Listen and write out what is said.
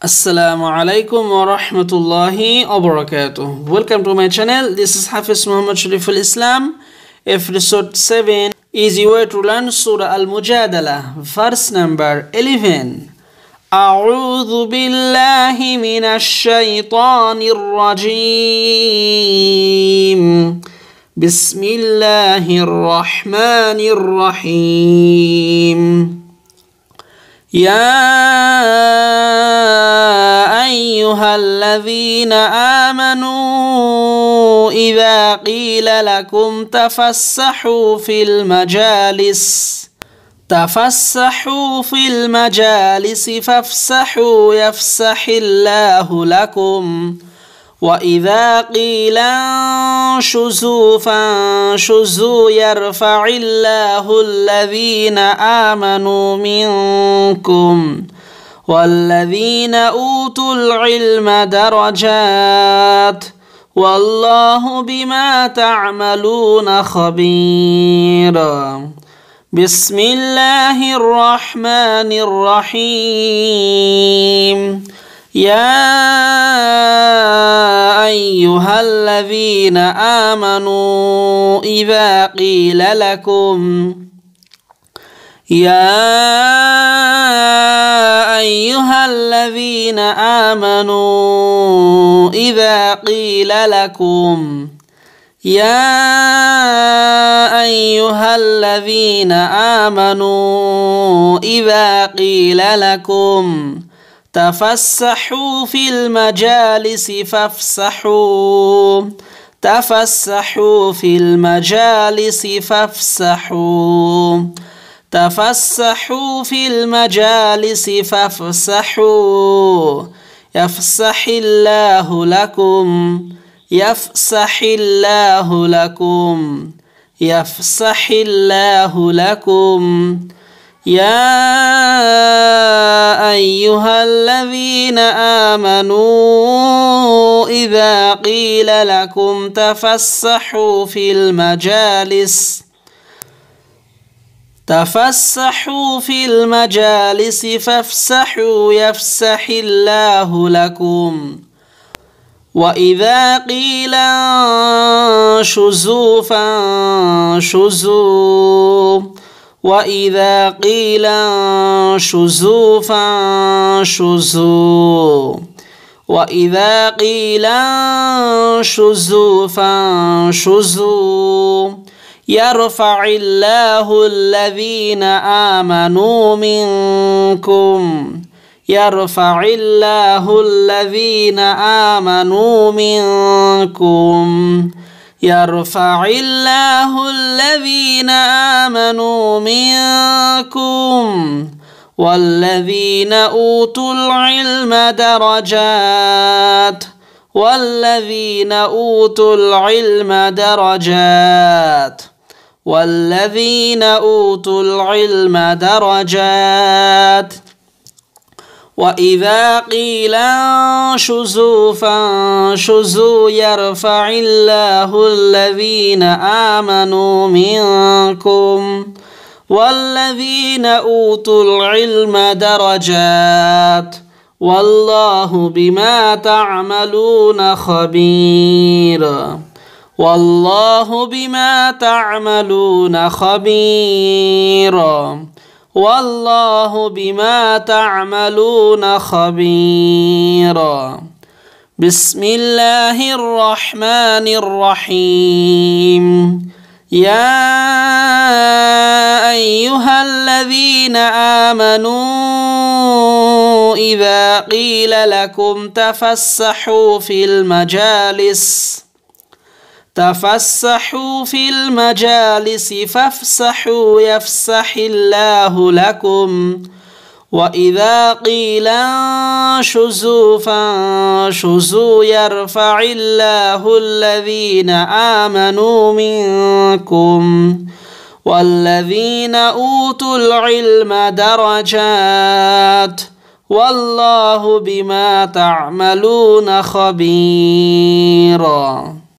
Assalamu alaikum wa rahmatullahi wa barakatuh. Welcome to my channel. This is Hafiz Muhammad Sharif al Islam. Episode 7 Easy way to learn Surah Al Mujadala, verse number 11. أعوذ بالله من الشيطان الرجيم بسم الله الرحمن الرحيم يا ايها الذين امنوا اذا قيل لكم تفسحوا في المجالس تفسحوا في المجالس فافسحوا يفسح الله لكم واذا قيل انشزوا فانشزوا يرفع الله الذين امنوا منكم والذين اوتوا العلم درجات والله بما تعملون خبير بسم الله الرحمن الرحيم يا ايها الذين امنوا اذا قيل لكم يا ايها الذين امنوا اذا قيل لكم يا ايها الذين امنوا اذا قيل لكم تفسحوا في المجالس فافسحوا تفسحوا في المجالس فافسحوا تفسحوا في المجالس فافسحوا يفسح الله لكم يفسح الله لكم يفسح الله لكم, يفسح الله لكم يا ايها الذين امنوا اذا قيل لكم تفسحوا في المجالس تفسحوا في المجالس فافسحوا يفسح الله لكم واذا قيل انشزوا فانشزوا وإذا قيل انشزوا فانشزوا وإذا قيل انشزوا فانشزوا يرفع الله الذين آمنوا منكم يرفع الله الذين آمنوا منكم يرفع الله الذين آمنوا منكم والذين أوتوا العلم درجات والذين أوتوا العلم درجات والذين أوتوا العلم درجات وإذا قيل انشزوا فانشزوا يرفع الله الذين آمنوا منكم والذين أوتوا العلم درجات والله بما تعملون خبير والله بما تعملون خبير والله بما تعملون خبيرا بسم الله الرحمن الرحيم يا ايها الذين امنوا اذا قيل لكم تفسحوا في المجالس تفسحوا في المجالس فافسحوا يفسح الله لكم واذا قيل انشزوا فانشزوا يرفع الله الذين امنوا منكم والذين اوتوا العلم درجات والله بما تعملون خبيرا